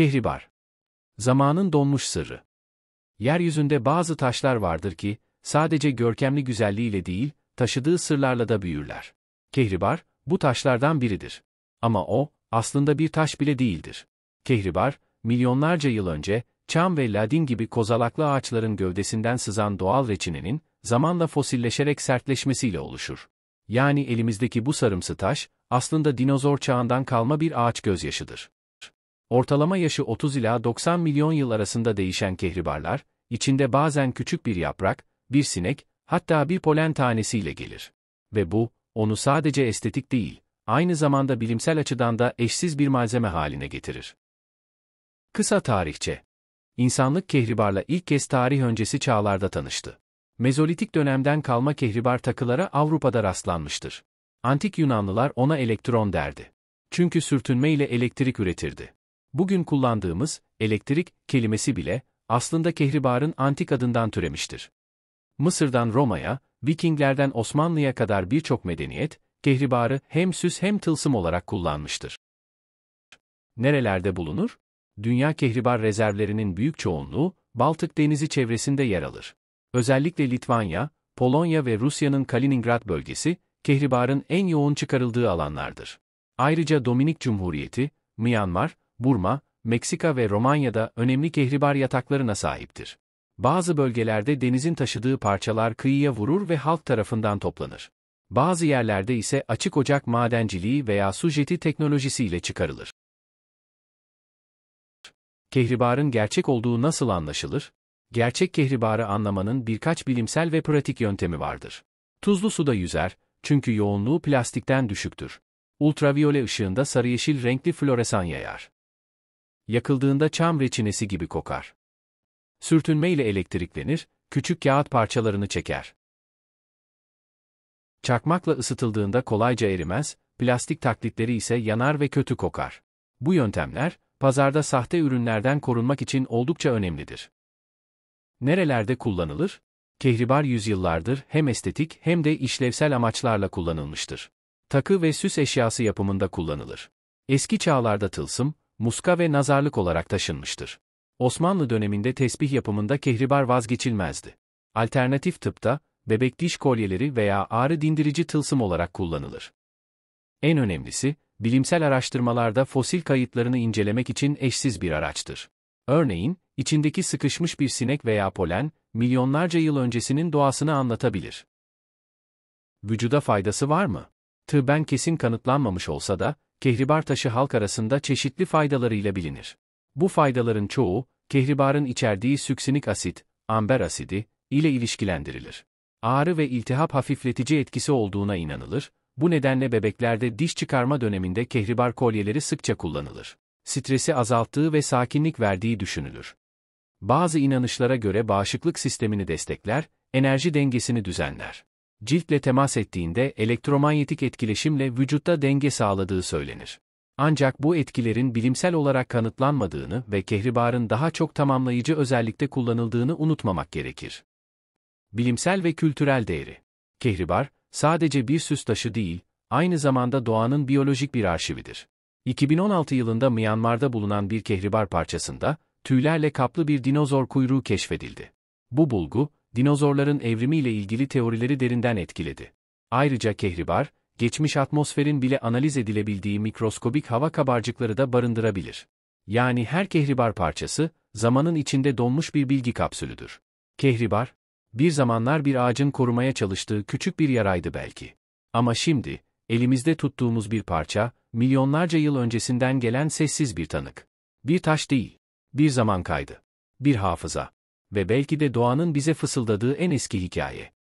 Kehribar. Zamanın donmuş sırrı. Yeryüzünde bazı taşlar vardır ki, sadece görkemli güzelliğiyle değil, taşıdığı sırlarla da büyürler. Kehribar, bu taşlardan biridir. Ama o, aslında bir taş bile değildir. Kehribar, milyonlarca yıl önce, çam ve ladin gibi kozalaklı ağaçların gövdesinden sızan doğal reçinenin, zamanla fosilleşerek sertleşmesiyle oluşur. Yani elimizdeki bu sarımsı taş, aslında dinozor çağından kalma bir ağaç gözyaşıdır. Ortalama yaşı 30 ila 90 milyon yıl arasında değişen kehribarlar, içinde bazen küçük bir yaprak, bir sinek, hatta bir polen tanesiyle gelir. Ve bu, onu sadece estetik değil, aynı zamanda bilimsel açıdan da eşsiz bir malzeme haline getirir. Kısa tarihçe İnsanlık kehribarla ilk kez tarih öncesi çağlarda tanıştı. Mezolitik dönemden kalma kehribar takılara Avrupa'da rastlanmıştır. Antik Yunanlılar ona elektron derdi. Çünkü sürtünme ile elektrik üretirdi. Bugün kullandığımız elektrik kelimesi bile aslında kehribarın antik adından türemiştir. Mısır'dan Roma'ya, Vikinglerden Osmanlı'ya kadar birçok medeniyet, kehribarı hem süs hem tılsım olarak kullanmıştır. Nerelerde bulunur? Dünya kehribar rezervlerinin büyük çoğunluğu, Baltık Denizi çevresinde yer alır. Özellikle Litvanya, Polonya ve Rusya'nın Kaliningrad bölgesi, kehribarın en yoğun çıkarıldığı alanlardır. Ayrıca Dominik Cumhuriyeti, Myanmar, Burma, Meksika ve Romanya'da önemli kehribar yataklarına sahiptir. Bazı bölgelerde denizin taşıdığı parçalar kıyıya vurur ve halk tarafından toplanır. Bazı yerlerde ise açık ocak madenciliği veya su jeti teknolojisiyle çıkarılır. Kehribarın gerçek olduğu nasıl anlaşılır? Gerçek kehribarı anlamanın birkaç bilimsel ve pratik yöntemi vardır. Tuzlu suda yüzer, çünkü yoğunluğu plastikten düşüktür. Ultraviyole ışığında sarı-yeşil renkli floresan yayar yakıldığında çam reçinesi gibi kokar. Sürtünme ile elektriklenir, küçük kağıt parçalarını çeker. Çakmakla ısıtıldığında kolayca erimez, plastik taklitleri ise yanar ve kötü kokar. Bu yöntemler, pazarda sahte ürünlerden korunmak için oldukça önemlidir. Nerelerde kullanılır? Kehribar yüzyıllardır hem estetik hem de işlevsel amaçlarla kullanılmıştır. Takı ve süs eşyası yapımında kullanılır. Eski çağlarda tılsım, muska ve nazarlık olarak taşınmıştır. Osmanlı döneminde tesbih yapımında kehribar vazgeçilmezdi. Alternatif tıpta, bebek diş kolyeleri veya ağrı dindirici tılsım olarak kullanılır. En önemlisi, bilimsel araştırmalarda fosil kayıtlarını incelemek için eşsiz bir araçtır. Örneğin, içindeki sıkışmış bir sinek veya polen, milyonlarca yıl öncesinin doğasını anlatabilir. Vücuda faydası var mı? Tıbben kesin kanıtlanmamış olsa da, kehribar taşı halk arasında çeşitli faydalarıyla bilinir. Bu faydaların çoğu, kehribarın içerdiği süksinik asit, amber asidi, ile ilişkilendirilir. Ağrı ve iltihap hafifletici etkisi olduğuna inanılır, bu nedenle bebeklerde diş çıkarma döneminde kehribar kolyeleri sıkça kullanılır. Stresi azalttığı ve sakinlik verdiği düşünülür. Bazı inanışlara göre bağışıklık sistemini destekler, enerji dengesini düzenler ciltle temas ettiğinde elektromanyetik etkileşimle vücutta denge sağladığı söylenir. Ancak bu etkilerin bilimsel olarak kanıtlanmadığını ve kehribarın daha çok tamamlayıcı özellikte kullanıldığını unutmamak gerekir. Bilimsel ve kültürel değeri. Kehribar, sadece bir süs taşı değil, aynı zamanda doğanın biyolojik bir arşividir. 2016 yılında Myanmar'da bulunan bir kehribar parçasında, tüylerle kaplı bir dinozor kuyruğu keşfedildi. Bu bulgu, dinozorların evrimiyle ilgili teorileri derinden etkiledi. Ayrıca kehribar, geçmiş atmosferin bile analiz edilebildiği mikroskobik hava kabarcıkları da barındırabilir. Yani her kehribar parçası, zamanın içinde donmuş bir bilgi kapsülüdür. Kehribar, bir zamanlar bir ağacın korumaya çalıştığı küçük bir yaraydı belki. Ama şimdi, elimizde tuttuğumuz bir parça, milyonlarca yıl öncesinden gelen sessiz bir tanık. Bir taş değil, bir zaman kaydı. Bir hafıza ve belki de doğanın bize fısıldadığı en eski hikaye.